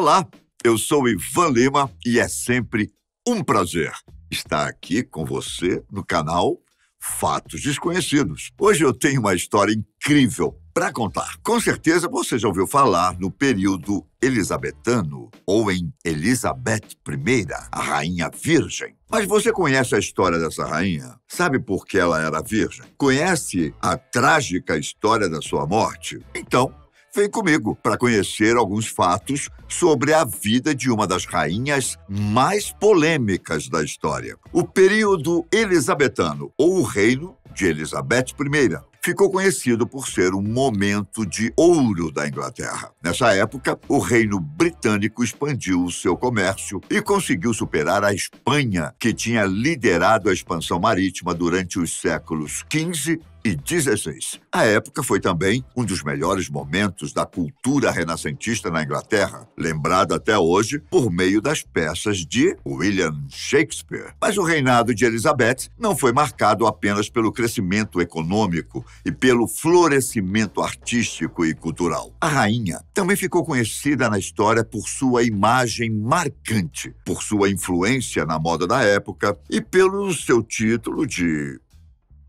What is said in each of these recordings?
Olá, eu sou Ivan Lima e é sempre um prazer estar aqui com você no canal Fatos Desconhecidos. Hoje eu tenho uma história incrível para contar. Com certeza você já ouviu falar no período elizabetano ou em Elizabeth I, a rainha virgem. Mas você conhece a história dessa rainha? Sabe por que ela era virgem? Conhece a trágica história da sua morte? Então, Vem comigo para conhecer alguns fatos sobre a vida de uma das rainhas mais polêmicas da história. O período elisabetano, ou o reino de Elizabeth I, ficou conhecido por ser um momento de ouro da Inglaterra. Nessa época, o reino britânico expandiu o seu comércio e conseguiu superar a Espanha, que tinha liderado a expansão marítima durante os séculos XV e 16. A época foi também um dos melhores momentos da cultura renascentista na Inglaterra, lembrada até hoje por meio das peças de William Shakespeare. Mas o reinado de Elizabeth não foi marcado apenas pelo crescimento econômico e pelo florescimento artístico e cultural. A rainha também ficou conhecida na história por sua imagem marcante, por sua influência na moda da época e pelo seu título de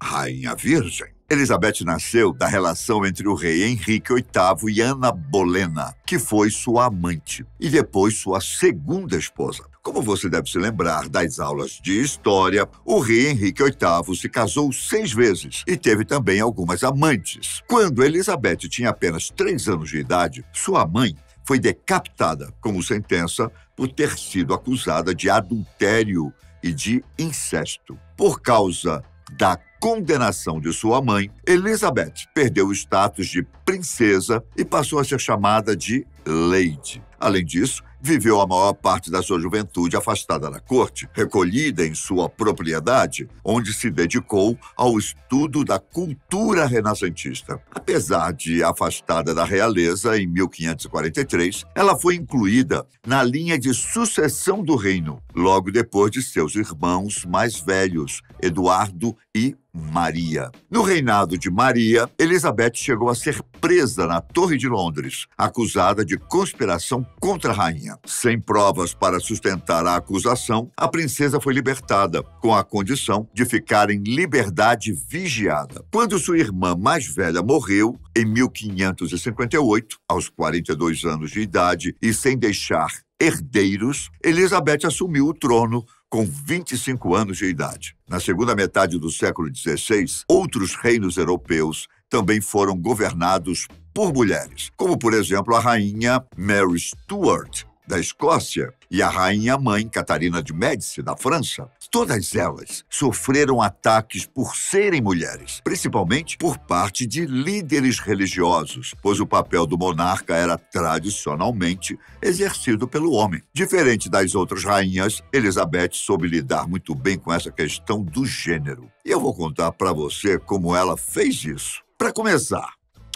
rainha virgem. Elizabeth nasceu da relação entre o rei Henrique VIII e Ana Bolena, que foi sua amante e depois sua segunda esposa. Como você deve se lembrar das aulas de história, o rei Henrique VIII se casou seis vezes e teve também algumas amantes. Quando Elizabeth tinha apenas três anos de idade, sua mãe foi decapitada como sentença por ter sido acusada de adultério e de incesto. Por causa da condenação de sua mãe, Elizabeth perdeu o status de princesa e passou a ser chamada de Lady. Além disso, viveu a maior parte da sua juventude afastada da corte, recolhida em sua propriedade, onde se dedicou ao estudo da cultura renascentista. Apesar de afastada da realeza em 1543, ela foi incluída na linha de sucessão do reino, logo depois de seus irmãos mais velhos, Eduardo e Maria. No reinado de Maria, Elizabeth chegou a ser presa na Torre de Londres, acusada de conspiração contra a rainha. Sem provas para sustentar a acusação, a princesa foi libertada, com a condição de ficar em liberdade vigiada. Quando sua irmã mais velha morreu, em 1558, aos 42 anos de idade, e sem deixar herdeiros, Elizabeth assumiu o trono com 25 anos de idade. Na segunda metade do século XVI, outros reinos europeus também foram governados por mulheres, como por exemplo a rainha Mary Stuart, da Escócia, e a rainha mãe Catarina de Médici, da França, todas elas sofreram ataques por serem mulheres, principalmente por parte de líderes religiosos, pois o papel do monarca era tradicionalmente exercido pelo homem. Diferente das outras rainhas, Elizabeth soube lidar muito bem com essa questão do gênero. E eu vou contar para você como ela fez isso. Para começar,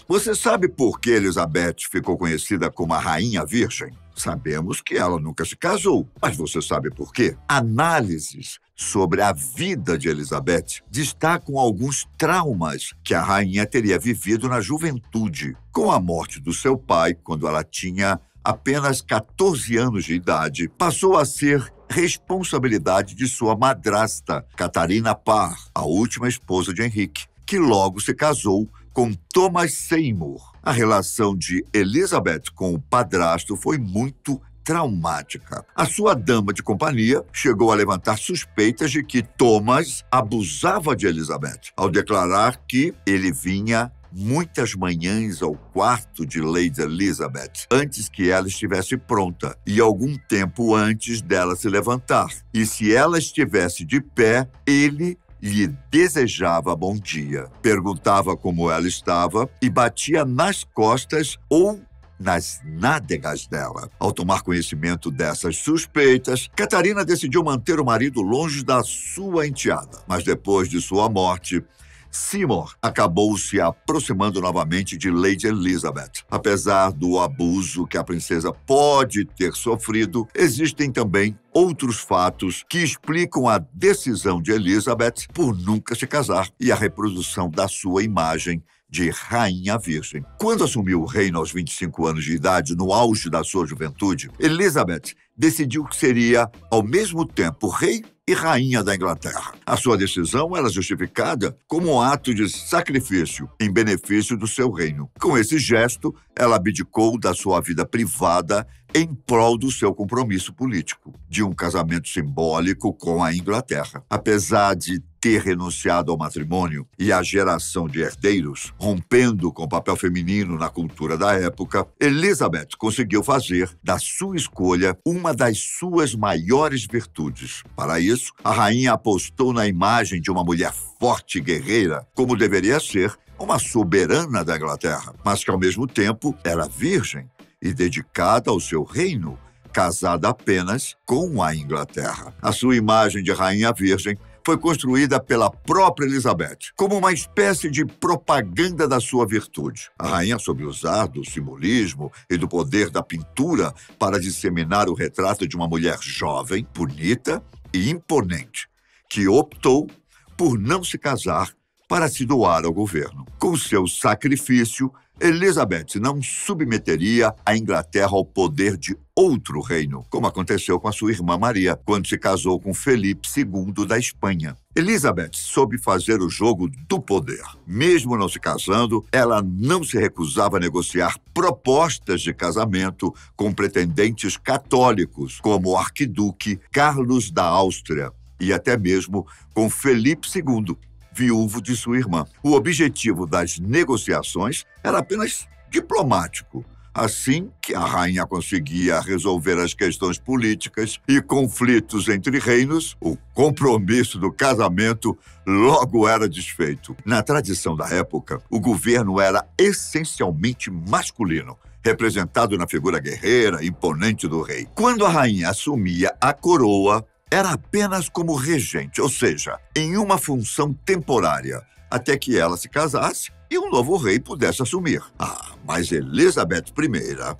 você sabe por que Elizabeth ficou conhecida como a Rainha Virgem? Sabemos que ela nunca se casou, mas você sabe por quê? Análises sobre a vida de Elizabeth destacam alguns traumas que a rainha teria vivido na juventude. Com a morte do seu pai, quando ela tinha apenas 14 anos de idade, passou a ser responsabilidade de sua madrasta, Catarina Parr, a última esposa de Henrique, que logo se casou com Thomas Seymour. A relação de Elizabeth com o padrasto foi muito traumática. A sua dama de companhia chegou a levantar suspeitas de que Thomas abusava de Elizabeth, ao declarar que ele vinha muitas manhãs ao quarto de Lady Elizabeth, antes que ela estivesse pronta e algum tempo antes dela se levantar. E se ela estivesse de pé, ele lhe desejava bom dia, perguntava como ela estava e batia nas costas ou nas nádegas dela. Ao tomar conhecimento dessas suspeitas, Catarina decidiu manter o marido longe da sua enteada. Mas depois de sua morte, Seymour acabou se aproximando novamente de Lady Elizabeth. Apesar do abuso que a princesa pode ter sofrido, existem também outros fatos que explicam a decisão de Elizabeth por nunca se casar e a reprodução da sua imagem de rainha virgem. Quando assumiu o reino aos 25 anos de idade, no auge da sua juventude, Elizabeth decidiu que seria, ao mesmo tempo, rei e rainha da Inglaterra. A sua decisão era justificada como um ato de sacrifício em benefício do seu reino. Com esse gesto, ela abdicou da sua vida privada em prol do seu compromisso político, de um casamento simbólico com a Inglaterra. Apesar de ter renunciado ao matrimônio e à geração de herdeiros, rompendo com o papel feminino na cultura da época, Elizabeth conseguiu fazer da sua escolha uma das suas maiores virtudes. Para isso, a rainha apostou na imagem de uma mulher forte e guerreira, como deveria ser uma soberana da Inglaterra, mas que ao mesmo tempo era virgem e dedicada ao seu reino, casada apenas com a Inglaterra. A sua imagem de rainha virgem foi construída pela própria Elizabeth, como uma espécie de propaganda da sua virtude. A rainha soube usar do simbolismo e do poder da pintura para disseminar o retrato de uma mulher jovem, bonita e imponente, que optou por não se casar para se doar ao governo. Com seu sacrifício, Elizabeth não submeteria a Inglaterra ao poder de outro reino, como aconteceu com a sua irmã Maria, quando se casou com Felipe II da Espanha. Elizabeth soube fazer o jogo do poder. Mesmo não se casando, ela não se recusava a negociar propostas de casamento com pretendentes católicos, como o arquiduque Carlos da Áustria e até mesmo com Felipe II viúvo de sua irmã. O objetivo das negociações era apenas diplomático. Assim que a rainha conseguia resolver as questões políticas e conflitos entre reinos, o compromisso do casamento logo era desfeito. Na tradição da época, o governo era essencialmente masculino, representado na figura guerreira, imponente do rei. Quando a rainha assumia a coroa, era apenas como regente, ou seja, em uma função temporária, até que ela se casasse e um novo rei pudesse assumir. Ah, mas Elizabeth I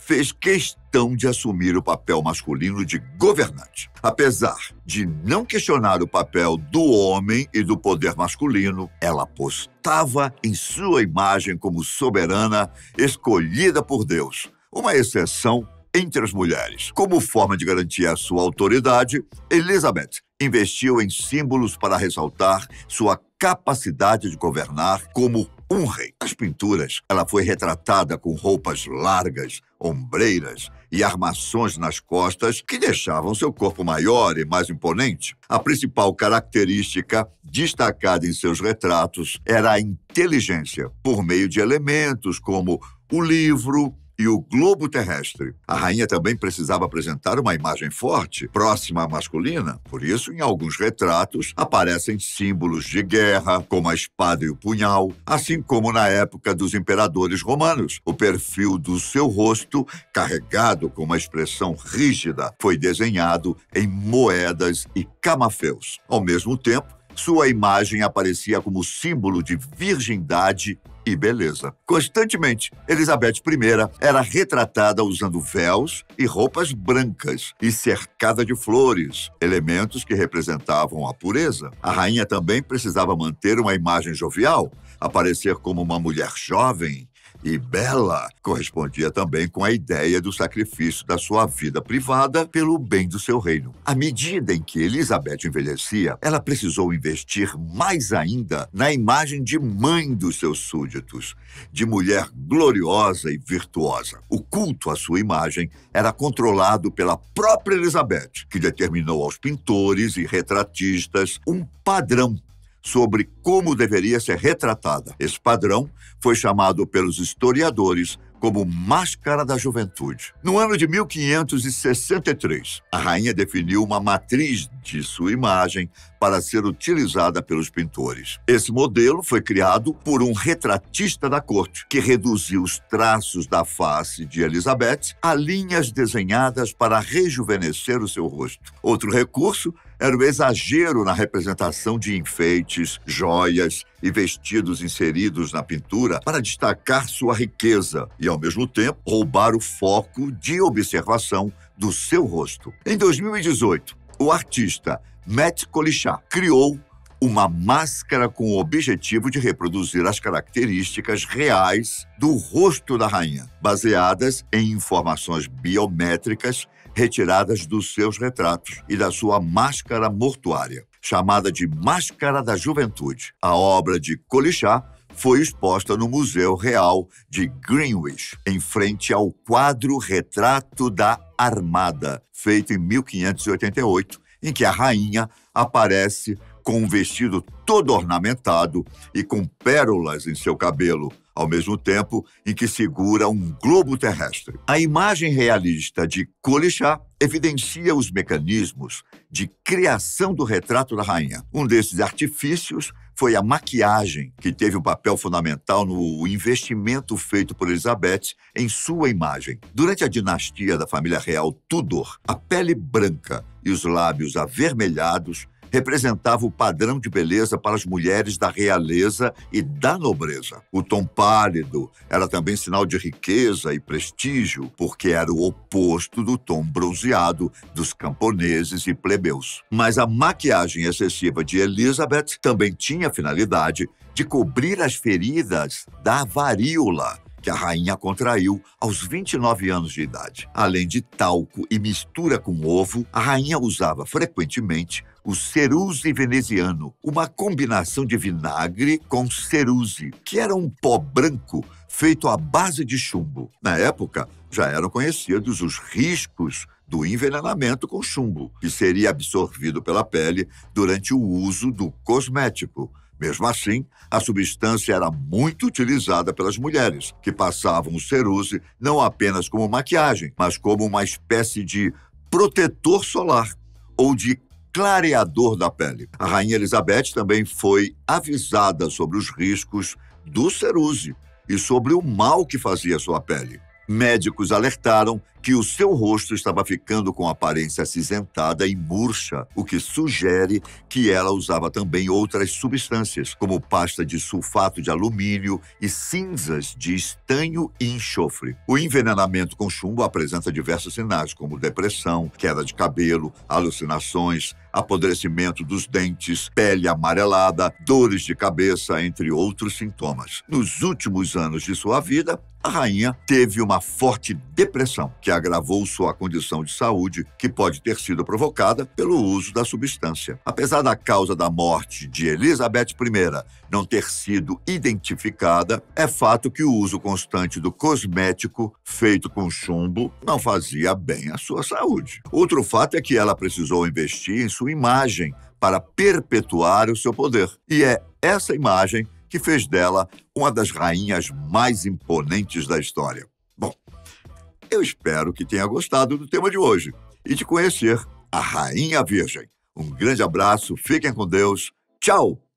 fez questão de assumir o papel masculino de governante. Apesar de não questionar o papel do homem e do poder masculino, ela apostava em sua imagem como soberana escolhida por Deus, uma exceção entre as mulheres. Como forma de garantir a sua autoridade, Elizabeth investiu em símbolos para ressaltar sua capacidade de governar como um rei. Nas pinturas, ela foi retratada com roupas largas, ombreiras e armações nas costas que deixavam seu corpo maior e mais imponente. A principal característica destacada em seus retratos era a inteligência, por meio de elementos como o livro, e o globo terrestre. A rainha também precisava apresentar uma imagem forte, próxima à masculina. Por isso, em alguns retratos, aparecem símbolos de guerra, como a espada e o punhal, assim como na época dos imperadores romanos. O perfil do seu rosto, carregado com uma expressão rígida, foi desenhado em moedas e camafeus. Ao mesmo tempo, sua imagem aparecia como símbolo de virgindade e beleza. Constantemente, Elizabeth I era retratada usando véus e roupas brancas e cercada de flores, elementos que representavam a pureza. A rainha também precisava manter uma imagem jovial, aparecer como uma mulher jovem e bela correspondia também com a ideia do sacrifício da sua vida privada pelo bem do seu reino. À medida em que Elizabeth envelhecia, ela precisou investir mais ainda na imagem de mãe dos seus súditos, de mulher gloriosa e virtuosa. O culto à sua imagem era controlado pela própria Elizabeth, que determinou aos pintores e retratistas um padrão sobre como deveria ser retratada. Esse padrão foi chamado pelos historiadores como máscara da juventude. No ano de 1563, a rainha definiu uma matriz de sua imagem para ser utilizada pelos pintores. Esse modelo foi criado por um retratista da corte, que reduziu os traços da face de Elizabeth a linhas desenhadas para rejuvenescer o seu rosto. Outro recurso era o exagero na representação de enfeites, joias e vestidos inseridos na pintura para destacar sua riqueza e, ao mesmo tempo, roubar o foco de observação do seu rosto. Em 2018, o artista Matt Colichat criou uma máscara com o objetivo de reproduzir as características reais do rosto da rainha, baseadas em informações biométricas retiradas dos seus retratos e da sua máscara mortuária, chamada de Máscara da Juventude. A obra de Colichá foi exposta no Museu Real de Greenwich, em frente ao quadro Retrato da Armada, feito em 1588, em que a rainha aparece com um vestido todo ornamentado e com pérolas em seu cabelo, ao mesmo tempo em que segura um globo terrestre. A imagem realista de Colechá evidencia os mecanismos de criação do retrato da rainha. Um desses artifícios foi a maquiagem, que teve um papel fundamental no investimento feito por Elizabeth em sua imagem. Durante a dinastia da família real Tudor, a pele branca e os lábios avermelhados representava o padrão de beleza para as mulheres da realeza e da nobreza. O tom pálido era também sinal de riqueza e prestígio, porque era o oposto do tom bronzeado dos camponeses e plebeus. Mas a maquiagem excessiva de Elizabeth também tinha a finalidade de cobrir as feridas da varíola, que a rainha contraiu aos 29 anos de idade. Além de talco e mistura com ovo, a rainha usava frequentemente o ceruze veneziano, uma combinação de vinagre com ceruze, que era um pó branco feito à base de chumbo. Na época, já eram conhecidos os riscos do envenenamento com chumbo, que seria absorvido pela pele durante o uso do cosmético mesmo assim, a substância era muito utilizada pelas mulheres, que passavam o ceruse não apenas como maquiagem, mas como uma espécie de protetor solar ou de clareador da pele. A rainha Elizabeth também foi avisada sobre os riscos do ceruse e sobre o mal que fazia à sua pele. Médicos alertaram que o seu rosto estava ficando com aparência acinzentada e murcha, o que sugere que ela usava também outras substâncias, como pasta de sulfato de alumínio e cinzas de estanho e enxofre. O envenenamento com chumbo apresenta diversos sinais, como depressão, queda de cabelo, alucinações, apodrecimento dos dentes, pele amarelada, dores de cabeça, entre outros sintomas. Nos últimos anos de sua vida, a rainha teve uma forte depressão, que que agravou sua condição de saúde, que pode ter sido provocada pelo uso da substância. Apesar da causa da morte de Elizabeth I não ter sido identificada, é fato que o uso constante do cosmético feito com chumbo não fazia bem à sua saúde. Outro fato é que ela precisou investir em sua imagem para perpetuar o seu poder. E é essa imagem que fez dela uma das rainhas mais imponentes da história. Eu espero que tenha gostado do tema de hoje e de conhecer a Rainha Virgem. Um grande abraço, fiquem com Deus. Tchau!